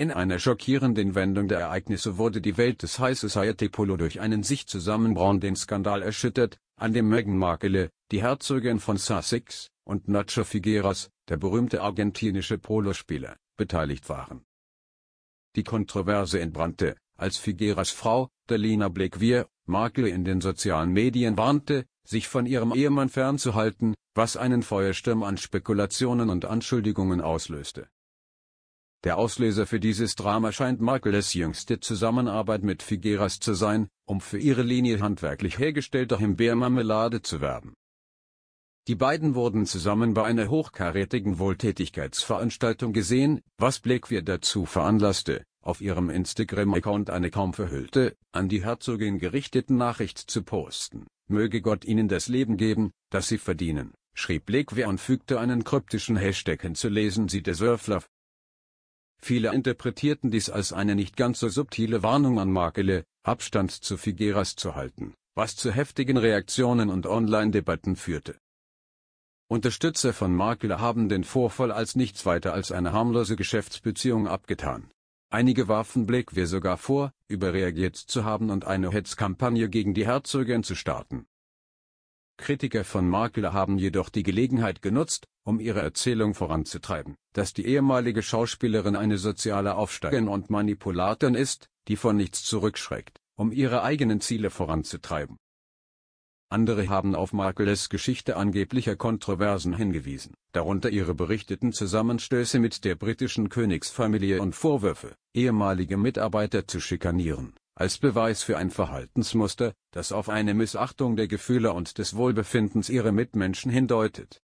In einer schockierenden Wendung der Ereignisse wurde die Welt des High Society Polo durch einen sich zusammenbrauenden Skandal erschüttert, an dem Meghan Markle, die Herzogin von Sussex, und Nacho Figueras, der berühmte argentinische Polospieler, beteiligt waren. Die Kontroverse entbrannte, als Figueras Frau, Delina Blakevier, Markle in den sozialen Medien warnte, sich von ihrem Ehemann fernzuhalten, was einen Feuersturm an Spekulationen und Anschuldigungen auslöste der Auslöser für dieses Drama scheint Michaelis jüngste Zusammenarbeit mit Figueras zu sein, um für ihre Linie handwerklich hergestellter Himbeermarmelade zu werben. Die beiden wurden zusammen bei einer hochkarätigen Wohltätigkeitsveranstaltung gesehen, was Blakewear dazu veranlasste, auf ihrem Instagram-Account eine kaum verhüllte, an die Herzogin gerichtete Nachricht zu posten. Möge Gott ihnen das Leben geben, das sie verdienen, schrieb Blakewear und fügte einen kryptischen Hashtag hinzu Sie Deserve Love, Viele interpretierten dies als eine nicht ganz so subtile Warnung an Makele, Abstand zu Figueras zu halten, was zu heftigen Reaktionen und Online-Debatten führte. Unterstützer von Makele haben den Vorfall als nichts weiter als eine harmlose Geschäftsbeziehung abgetan. Einige warfen Blakely sogar vor, überreagiert zu haben und eine Hetzkampagne gegen die Herzogin zu starten, Kritiker von Markle haben jedoch die Gelegenheit genutzt, um ihre Erzählung voranzutreiben, dass die ehemalige Schauspielerin eine soziale Aufsteigerin und Manipulatorin ist, die von nichts zurückschreckt, um ihre eigenen Ziele voranzutreiben. Andere haben auf Markles Geschichte angeblicher Kontroversen hingewiesen, darunter ihre berichteten Zusammenstöße mit der britischen Königsfamilie und Vorwürfe, ehemalige Mitarbeiter zu schikanieren, als Beweis für ein Verhaltensmuster, das auf eine Missachtung der Gefühle und des Wohlbefindens ihrer Mitmenschen hindeutet.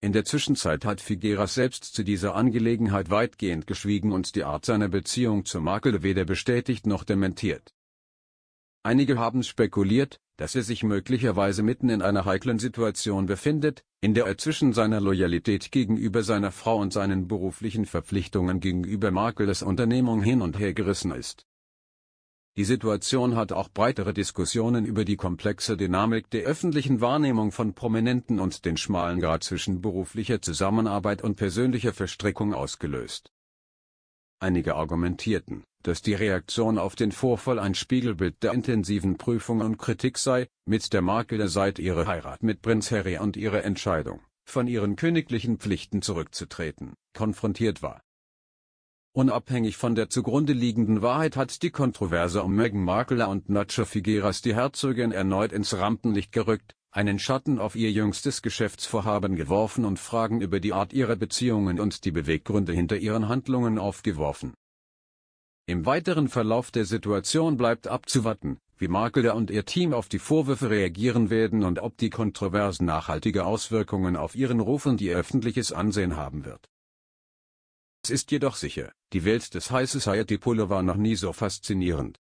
In der Zwischenzeit hat Figueras selbst zu dieser Angelegenheit weitgehend geschwiegen und die Art seiner Beziehung zu Makel weder bestätigt noch dementiert. Einige haben spekuliert, dass er sich möglicherweise mitten in einer heiklen Situation befindet, in der er zwischen seiner Loyalität gegenüber seiner Frau und seinen beruflichen Verpflichtungen gegenüber Markeles Unternehmung hin und her gerissen ist. Die Situation hat auch breitere Diskussionen über die komplexe Dynamik der öffentlichen Wahrnehmung von Prominenten und den schmalen Grad zwischen beruflicher Zusammenarbeit und persönlicher Verstrickung ausgelöst. Einige argumentierten, dass die Reaktion auf den Vorfall ein Spiegelbild der intensiven Prüfung und Kritik sei, mit der Marke seit ihrer Heirat mit Prinz Harry und ihrer Entscheidung, von ihren königlichen Pflichten zurückzutreten, konfrontiert war. Unabhängig von der zugrunde liegenden Wahrheit hat die Kontroverse um Meghan Markle und Nacho Figueras die Herzogin erneut ins Rampenlicht gerückt, einen Schatten auf ihr jüngstes Geschäftsvorhaben geworfen und Fragen über die Art ihrer Beziehungen und die Beweggründe hinter ihren Handlungen aufgeworfen. Im weiteren Verlauf der Situation bleibt abzuwarten, wie Markle und ihr Team auf die Vorwürfe reagieren werden und ob die Kontroversen nachhaltige Auswirkungen auf ihren Ruf und ihr öffentliches Ansehen haben wird. Es ist jedoch sicher, die Welt des High Society Polo war noch nie so faszinierend.